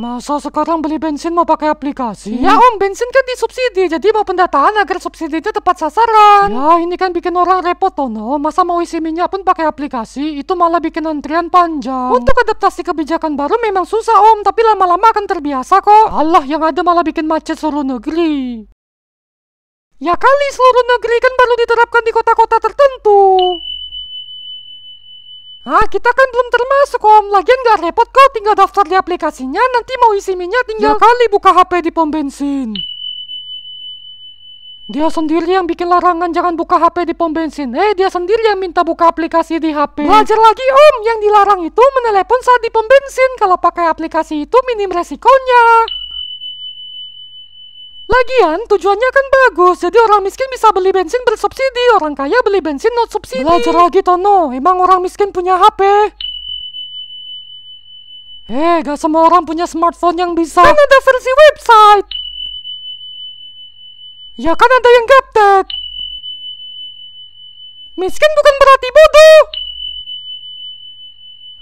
Masa sekarang beli bensin mau pakai aplikasi? Hmm. Ya om, bensin kan disubsidi, jadi mau pendataan agar subsidi itu tepat sasaran. Ya ini kan bikin orang repot Tono. masa mau isi minyak pun pakai aplikasi, itu malah bikin antrian panjang. Untuk adaptasi kebijakan baru memang susah om, tapi lama-lama akan terbiasa kok. Allah yang ada malah bikin macet seluruh negeri. Ya kali seluruh negeri kan baru diterapkan di kota-kota tertentu. Ah, kita kan belum termasuk om. Lagian gak repot kok tinggal daftar di aplikasinya. Nanti mau isi minyak tinggal ya kali buka HP di pom bensin. Dia sendiri yang bikin larangan jangan buka HP di pom bensin. Eh, dia sendiri yang minta buka aplikasi di HP. Belajar lagi om, yang dilarang itu menelepon saat di pom bensin. Kalau pakai aplikasi itu minim resikonya. Lagian tujuannya kan bagus, jadi orang miskin bisa beli bensin bersubsidi, orang kaya beli bensin not subsidi. Belajar lagi Tono, emang orang miskin punya HP? Eh, gak semua orang punya smartphone yang bisa. Kan ada versi website. Ya kan ada yang gaptek. Miskin bukan berarti bodoh.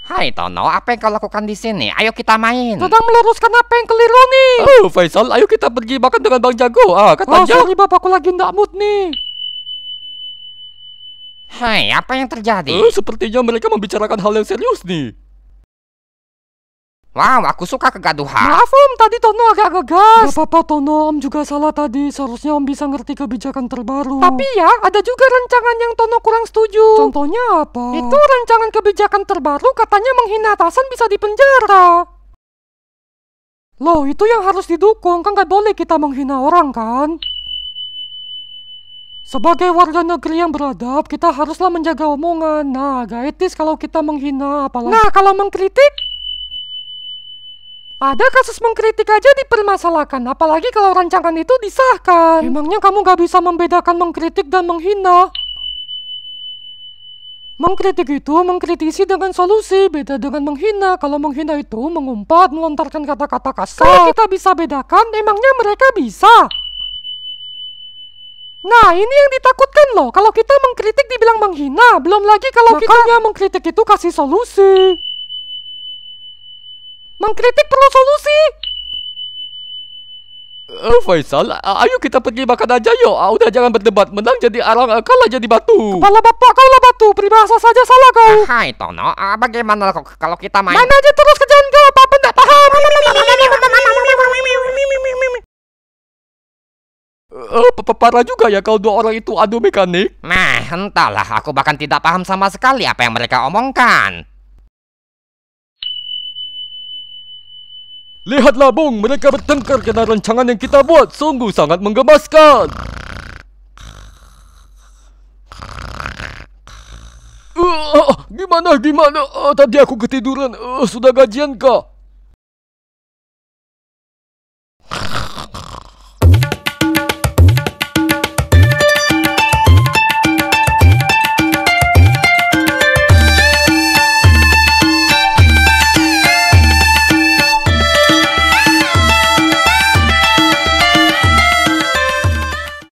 Hai Tono, apa yang kau lakukan di sini? Ayo kita main. Sedang meluruskan apa yang keliru nih. Oh, Faisal, ayo kita pergi makan dengan Bang Jago. Ah, kata Oh, sorry, bapakku lagi ndak mood nih. Hai, apa yang terjadi? Eh, sepertinya mereka membicarakan hal yang serius nih. Wow, aku suka kegaduhan. Maaf om, tadi Tono agak gegas. Gak apa-apa Tono, om juga salah tadi. Seharusnya om bisa ngerti kebijakan terbaru. Tapi ya, ada juga rancangan yang Tono kurang setuju. Contohnya apa? Itu rancangan kebijakan terbaru katanya menghina atasan bisa dipenjara. Loh, itu yang harus didukung. Kan gak boleh kita menghina orang kan? Sebagai warga negeri yang beradab, kita haruslah menjaga omongan. Nah, gak etis kalau kita menghina apalagi... Nah, kalau mengkritik, ada kasus mengkritik aja dipermasalahkan, apalagi kalau rancangan itu disahkan. Emangnya kamu gak bisa membedakan mengkritik dan menghina? Mengkritik itu mengkritisi dengan solusi, beda dengan menghina. Kalau menghina itu mengumpat, melontarkan kata-kata kasar. Kalau kita bisa bedakan, emangnya mereka bisa? Nah, ini yang ditakutkan loh. Kalau kita mengkritik dibilang menghina, belum lagi kalau Maka... kita mengkritik itu kasih solusi. Mengkritik perlu solusi. Uh, Faisal, uh, ayo kita pergi makan aja yuk. Uh, udah jangan berdebat. Menang jadi arang, uh, kalah jadi batu. Kepala bapak kau lah batu. Peribahasa saja salah kau. hai Tono, uh, bagaimana kalau kita main? Main aja terus kerjaan kau apa pun tak paham. Uh, parah juga ya kalau dua orang itu adu mekanik. Nah, entahlah, aku bahkan tidak paham sama sekali apa yang mereka omongkan. Lihatlah Bung, mereka bertengkar kena rancangan yang kita buat sungguh sangat menggemaskan. Uh, ah, gimana gimana? Uh, tadi aku ketiduran. Uh, sudah gajian kah?